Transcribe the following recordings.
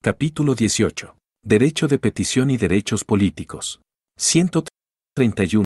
Capítulo 18. Derecho de petición y derechos políticos. 131.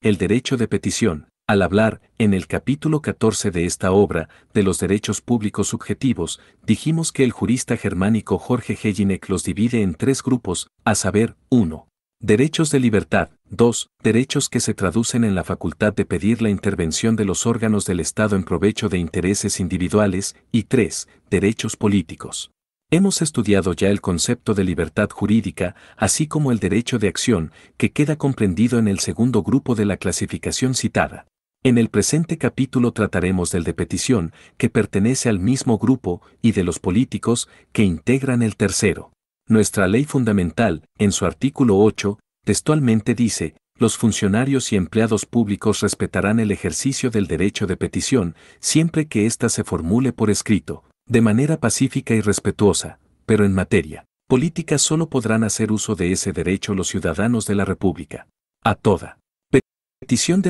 El derecho de petición. Al hablar, en el capítulo 14 de esta obra, de los derechos públicos subjetivos, dijimos que el jurista germánico Jorge Hejinek los divide en tres grupos, a saber, 1. Derechos de libertad, 2. Derechos que se traducen en la facultad de pedir la intervención de los órganos del Estado en provecho de intereses individuales, y 3. Derechos políticos. Hemos estudiado ya el concepto de libertad jurídica, así como el derecho de acción, que queda comprendido en el segundo grupo de la clasificación citada. En el presente capítulo trataremos del de petición, que pertenece al mismo grupo, y de los políticos, que integran el tercero. Nuestra ley fundamental, en su artículo 8, textualmente dice, los funcionarios y empleados públicos respetarán el ejercicio del derecho de petición, siempre que ésta se formule por escrito, de manera pacífica y respetuosa, pero en materia política solo podrán hacer uso de ese derecho los ciudadanos de la República. A toda petición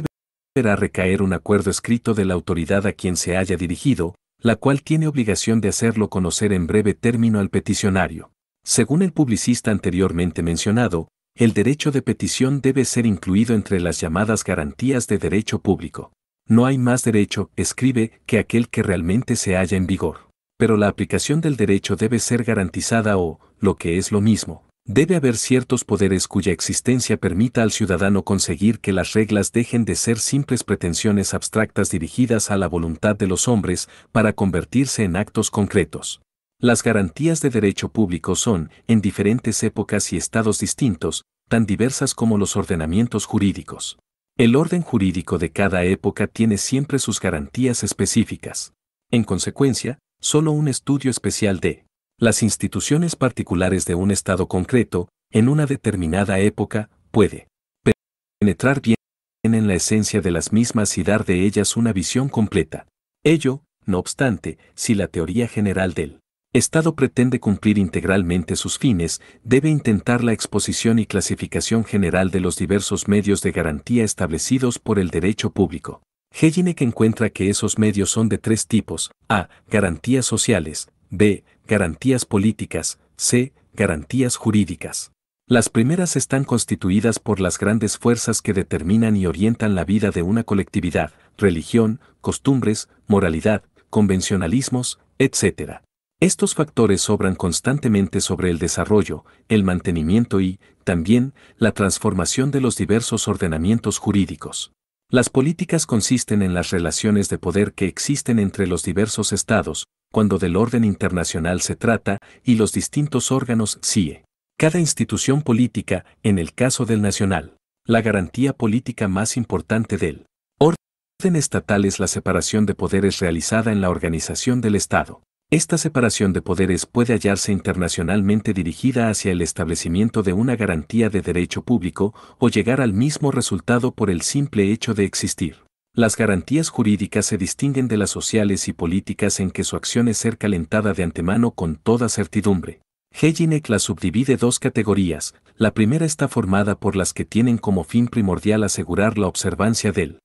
deberá recaer un acuerdo escrito de la autoridad a quien se haya dirigido, la cual tiene obligación de hacerlo conocer en breve término al peticionario. Según el publicista anteriormente mencionado, el derecho de petición debe ser incluido entre las llamadas garantías de derecho público. No hay más derecho, escribe, que aquel que realmente se haya en vigor pero la aplicación del derecho debe ser garantizada o, lo que es lo mismo, debe haber ciertos poderes cuya existencia permita al ciudadano conseguir que las reglas dejen de ser simples pretensiones abstractas dirigidas a la voluntad de los hombres para convertirse en actos concretos. Las garantías de derecho público son, en diferentes épocas y estados distintos, tan diversas como los ordenamientos jurídicos. El orden jurídico de cada época tiene siempre sus garantías específicas. En consecuencia, solo un estudio especial de las instituciones particulares de un Estado concreto, en una determinada época, puede penetrar bien en la esencia de las mismas y dar de ellas una visión completa. Ello, no obstante, si la teoría general del Estado pretende cumplir integralmente sus fines, debe intentar la exposición y clasificación general de los diversos medios de garantía establecidos por el derecho público que encuentra que esos medios son de tres tipos, A, garantías sociales, B, garantías políticas, C, garantías jurídicas. Las primeras están constituidas por las grandes fuerzas que determinan y orientan la vida de una colectividad, religión, costumbres, moralidad, convencionalismos, etc. Estos factores obran constantemente sobre el desarrollo, el mantenimiento y, también, la transformación de los diversos ordenamientos jurídicos. Las políticas consisten en las relaciones de poder que existen entre los diversos estados, cuando del orden internacional se trata, y los distintos órganos CIE. Cada institución política, en el caso del nacional, la garantía política más importante del orden estatal es la separación de poderes realizada en la organización del Estado. Esta separación de poderes puede hallarse internacionalmente dirigida hacia el establecimiento de una garantía de derecho público o llegar al mismo resultado por el simple hecho de existir. Las garantías jurídicas se distinguen de las sociales y políticas en que su acción es ser calentada de antemano con toda certidumbre. Hejinek las subdivide dos categorías, la primera está formada por las que tienen como fin primordial asegurar la observancia del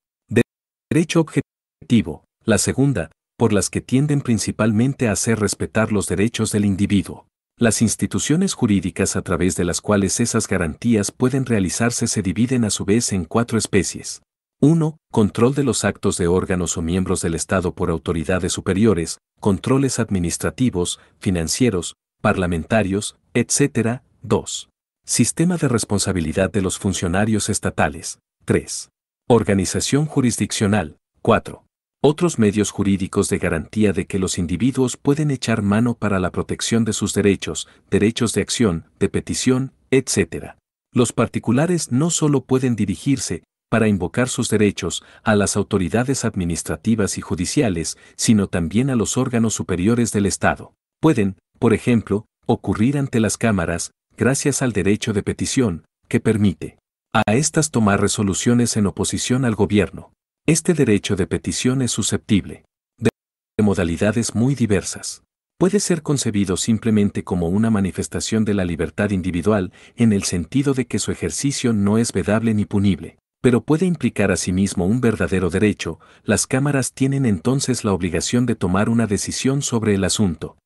derecho objetivo, la segunda, por las que tienden principalmente a hacer respetar los derechos del individuo. Las instituciones jurídicas a través de las cuales esas garantías pueden realizarse se dividen a su vez en cuatro especies. 1. Control de los actos de órganos o miembros del Estado por autoridades superiores, controles administrativos, financieros, parlamentarios, etc. 2. Sistema de responsabilidad de los funcionarios estatales. 3. Organización jurisdiccional. 4 otros medios jurídicos de garantía de que los individuos pueden echar mano para la protección de sus derechos, derechos de acción, de petición, etc. Los particulares no solo pueden dirigirse, para invocar sus derechos, a las autoridades administrativas y judiciales, sino también a los órganos superiores del Estado. Pueden, por ejemplo, ocurrir ante las cámaras, gracias al derecho de petición, que permite a estas tomar resoluciones en oposición al gobierno. Este derecho de petición es susceptible de modalidades muy diversas. Puede ser concebido simplemente como una manifestación de la libertad individual en el sentido de que su ejercicio no es vedable ni punible, pero puede implicar asimismo sí un verdadero derecho, las cámaras tienen entonces la obligación de tomar una decisión sobre el asunto.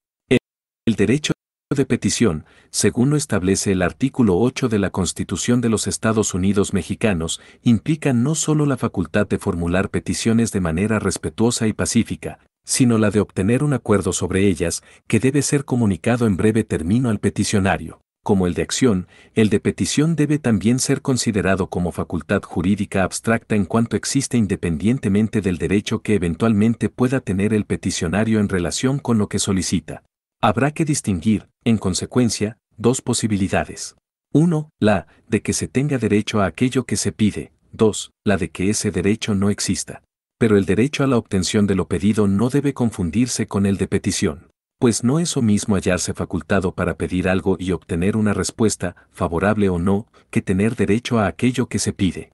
El derecho de petición, según lo establece el artículo 8 de la Constitución de los Estados Unidos mexicanos, implica no solo la facultad de formular peticiones de manera respetuosa y pacífica, sino la de obtener un acuerdo sobre ellas, que debe ser comunicado en breve término al peticionario. Como el de acción, el de petición debe también ser considerado como facultad jurídica abstracta en cuanto existe independientemente del derecho que eventualmente pueda tener el peticionario en relación con lo que solicita. Habrá que distinguir, en consecuencia, dos posibilidades. Uno, La, de que se tenga derecho a aquello que se pide. 2. La de que ese derecho no exista. Pero el derecho a la obtención de lo pedido no debe confundirse con el de petición, pues no es lo mismo hallarse facultado para pedir algo y obtener una respuesta, favorable o no, que tener derecho a aquello que se pide.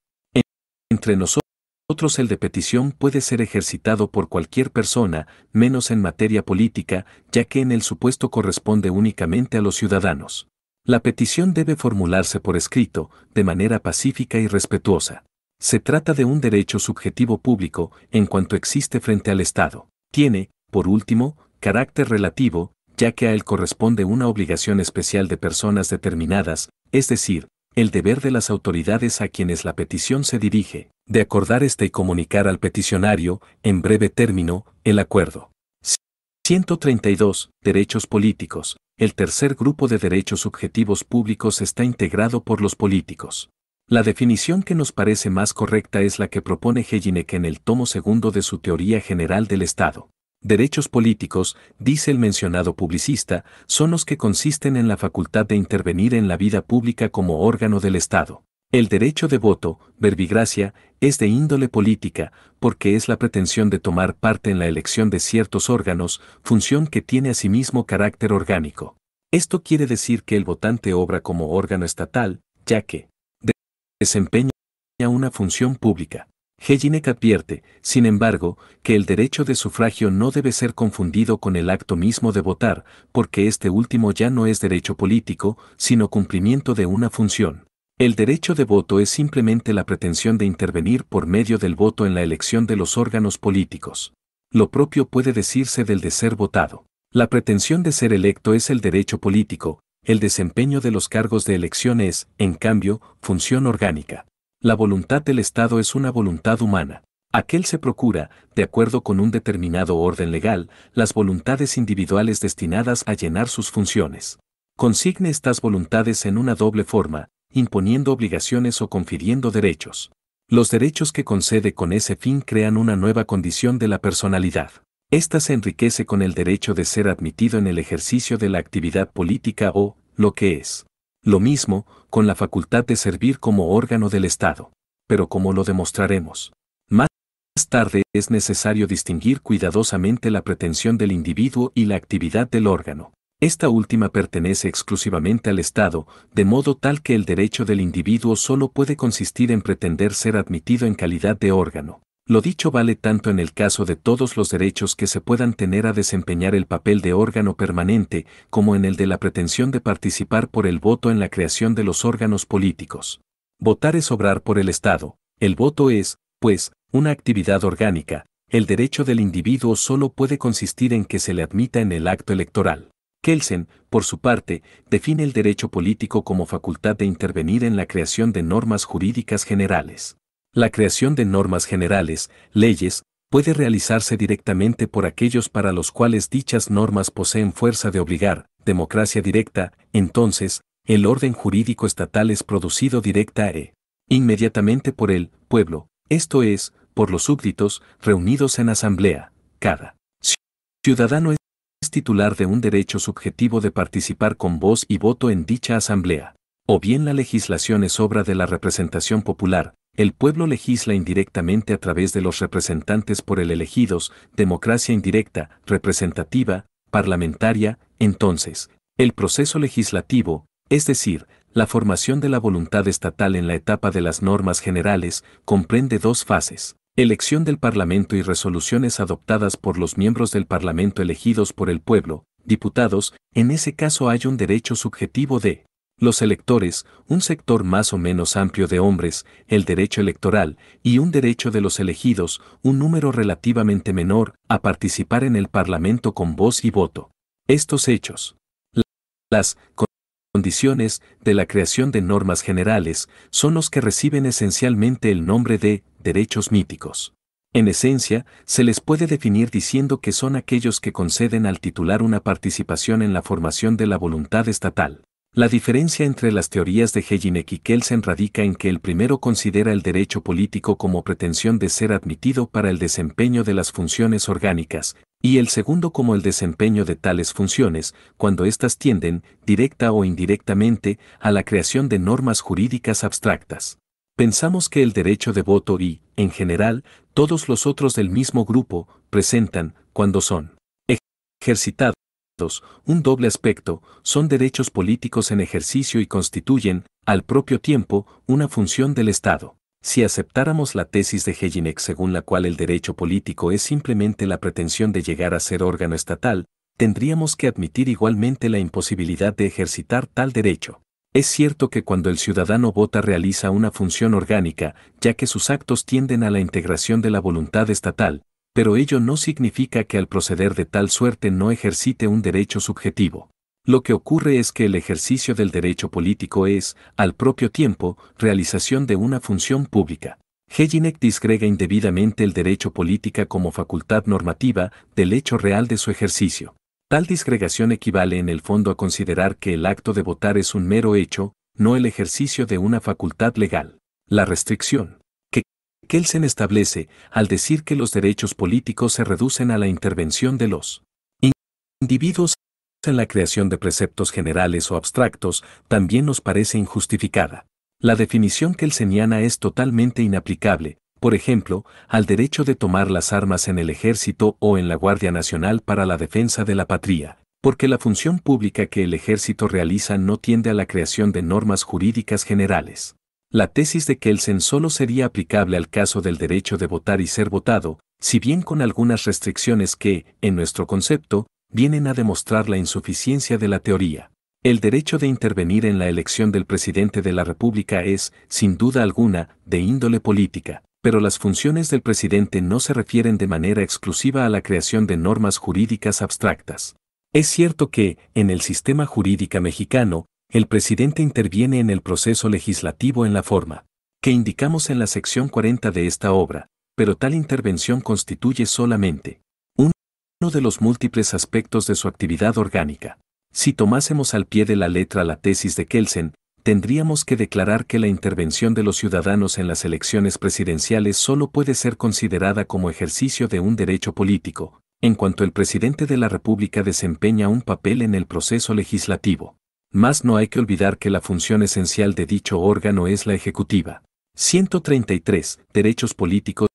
Entre nosotros, otros el de petición puede ser ejercitado por cualquier persona, menos en materia política, ya que en el supuesto corresponde únicamente a los ciudadanos. La petición debe formularse por escrito, de manera pacífica y respetuosa. Se trata de un derecho subjetivo público en cuanto existe frente al Estado. Tiene, por último, carácter relativo, ya que a él corresponde una obligación especial de personas determinadas, es decir, el deber de las autoridades a quienes la petición se dirige, de acordar este y comunicar al peticionario, en breve término, el acuerdo. 132. Derechos políticos. El tercer grupo de derechos subjetivos públicos está integrado por los políticos. La definición que nos parece más correcta es la que propone Hejinek en el tomo segundo de su Teoría General del Estado derechos políticos, dice el mencionado publicista, son los que consisten en la facultad de intervenir en la vida pública como órgano del Estado. El derecho de voto, verbigracia, es de índole política, porque es la pretensión de tomar parte en la elección de ciertos órganos, función que tiene asimismo carácter orgánico. Esto quiere decir que el votante obra como órgano estatal, ya que desempeña una función pública. Hejinek advierte, sin embargo, que el derecho de sufragio no debe ser confundido con el acto mismo de votar, porque este último ya no es derecho político, sino cumplimiento de una función. El derecho de voto es simplemente la pretensión de intervenir por medio del voto en la elección de los órganos políticos. Lo propio puede decirse del de ser votado. La pretensión de ser electo es el derecho político, el desempeño de los cargos de elección es, en cambio, función orgánica. La voluntad del Estado es una voluntad humana. Aquel se procura, de acuerdo con un determinado orden legal, las voluntades individuales destinadas a llenar sus funciones. Consigne estas voluntades en una doble forma, imponiendo obligaciones o confiriendo derechos. Los derechos que concede con ese fin crean una nueva condición de la personalidad. Esta se enriquece con el derecho de ser admitido en el ejercicio de la actividad política o, lo que es, lo mismo, con la facultad de servir como órgano del Estado. Pero como lo demostraremos. Más tarde es necesario distinguir cuidadosamente la pretensión del individuo y la actividad del órgano. Esta última pertenece exclusivamente al Estado, de modo tal que el derecho del individuo solo puede consistir en pretender ser admitido en calidad de órgano. Lo dicho vale tanto en el caso de todos los derechos que se puedan tener a desempeñar el papel de órgano permanente como en el de la pretensión de participar por el voto en la creación de los órganos políticos. Votar es obrar por el Estado. El voto es, pues, una actividad orgánica. El derecho del individuo solo puede consistir en que se le admita en el acto electoral. Kelsen, por su parte, define el derecho político como facultad de intervenir en la creación de normas jurídicas generales. La creación de normas generales, leyes, puede realizarse directamente por aquellos para los cuales dichas normas poseen fuerza de obligar, democracia directa, entonces, el orden jurídico estatal es producido directa e inmediatamente por el pueblo, esto es, por los súbditos, reunidos en asamblea. Cada ciudadano es titular de un derecho subjetivo de participar con voz y voto en dicha asamblea, o bien la legislación es obra de la representación popular, el pueblo legisla indirectamente a través de los representantes por el elegidos, democracia indirecta, representativa, parlamentaria, entonces, el proceso legislativo, es decir, la formación de la voluntad estatal en la etapa de las normas generales, comprende dos fases, elección del Parlamento y resoluciones adoptadas por los miembros del Parlamento elegidos por el pueblo, diputados, en ese caso hay un derecho subjetivo de los electores, un sector más o menos amplio de hombres, el derecho electoral y un derecho de los elegidos, un número relativamente menor, a participar en el Parlamento con voz y voto. Estos hechos. Las condiciones de la creación de normas generales son los que reciben esencialmente el nombre de derechos míticos. En esencia, se les puede definir diciendo que son aquellos que conceden al titular una participación en la formación de la voluntad estatal. La diferencia entre las teorías de Hejinek y Kelsen radica en que el primero considera el derecho político como pretensión de ser admitido para el desempeño de las funciones orgánicas, y el segundo como el desempeño de tales funciones, cuando éstas tienden, directa o indirectamente, a la creación de normas jurídicas abstractas. Pensamos que el derecho de voto y, en general, todos los otros del mismo grupo, presentan, cuando son ejercitados, un doble aspecto, son derechos políticos en ejercicio y constituyen, al propio tiempo, una función del Estado. Si aceptáramos la tesis de Hejinek según la cual el derecho político es simplemente la pretensión de llegar a ser órgano estatal, tendríamos que admitir igualmente la imposibilidad de ejercitar tal derecho. Es cierto que cuando el ciudadano vota realiza una función orgánica, ya que sus actos tienden a la integración de la voluntad estatal, pero ello no significa que al proceder de tal suerte no ejercite un derecho subjetivo. Lo que ocurre es que el ejercicio del derecho político es, al propio tiempo, realización de una función pública. Hejinek disgrega indebidamente el derecho política como facultad normativa del hecho real de su ejercicio. Tal disgregación equivale en el fondo a considerar que el acto de votar es un mero hecho, no el ejercicio de una facultad legal. La restricción Kelsen establece al decir que los derechos políticos se reducen a la intervención de los individuos en la creación de preceptos generales o abstractos también nos parece injustificada. La definición kelseniana es totalmente inaplicable, por ejemplo, al derecho de tomar las armas en el ejército o en la Guardia Nacional para la defensa de la patria, porque la función pública que el ejército realiza no tiende a la creación de normas jurídicas generales. La tesis de Kelsen solo sería aplicable al caso del derecho de votar y ser votado, si bien con algunas restricciones que, en nuestro concepto, vienen a demostrar la insuficiencia de la teoría. El derecho de intervenir en la elección del presidente de la República es, sin duda alguna, de índole política, pero las funciones del presidente no se refieren de manera exclusiva a la creación de normas jurídicas abstractas. Es cierto que, en el sistema jurídico mexicano, el presidente interviene en el proceso legislativo en la forma que indicamos en la sección 40 de esta obra, pero tal intervención constituye solamente uno de los múltiples aspectos de su actividad orgánica. Si tomásemos al pie de la letra la tesis de Kelsen, tendríamos que declarar que la intervención de los ciudadanos en las elecciones presidenciales solo puede ser considerada como ejercicio de un derecho político, en cuanto el presidente de la República desempeña un papel en el proceso legislativo más no hay que olvidar que la función esencial de dicho órgano es la ejecutiva. 133. Derechos políticos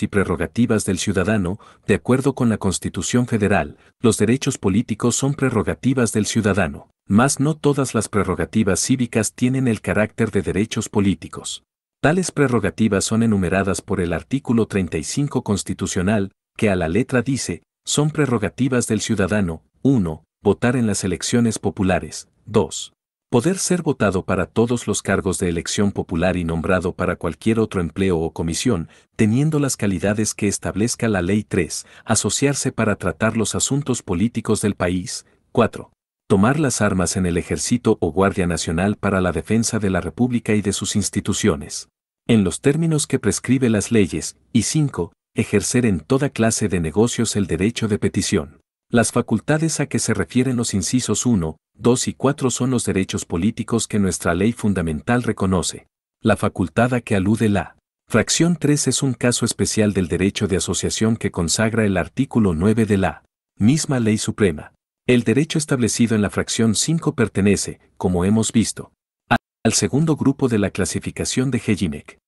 y prerrogativas del ciudadano, de acuerdo con la Constitución Federal, los derechos políticos son prerrogativas del ciudadano, mas no todas las prerrogativas cívicas tienen el carácter de derechos políticos. Tales prerrogativas son enumeradas por el artículo 35 constitucional, que a la letra dice, son prerrogativas del ciudadano, 1. Votar en las elecciones populares, 2. Poder ser votado para todos los cargos de elección popular y nombrado para cualquier otro empleo o comisión, teniendo las calidades que establezca la Ley 3, asociarse para tratar los asuntos políticos del país. 4. Tomar las armas en el Ejército o Guardia Nacional para la defensa de la República y de sus instituciones. En los términos que prescribe las leyes. Y 5. Ejercer en toda clase de negocios el derecho de petición. Las facultades a que se refieren los incisos 1, 2 y 4 son los derechos políticos que nuestra ley fundamental reconoce. La facultad a que alude la fracción 3 es un caso especial del derecho de asociación que consagra el artículo 9 de la misma ley suprema. El derecho establecido en la fracción 5 pertenece, como hemos visto, al segundo grupo de la clasificación de Hejimek.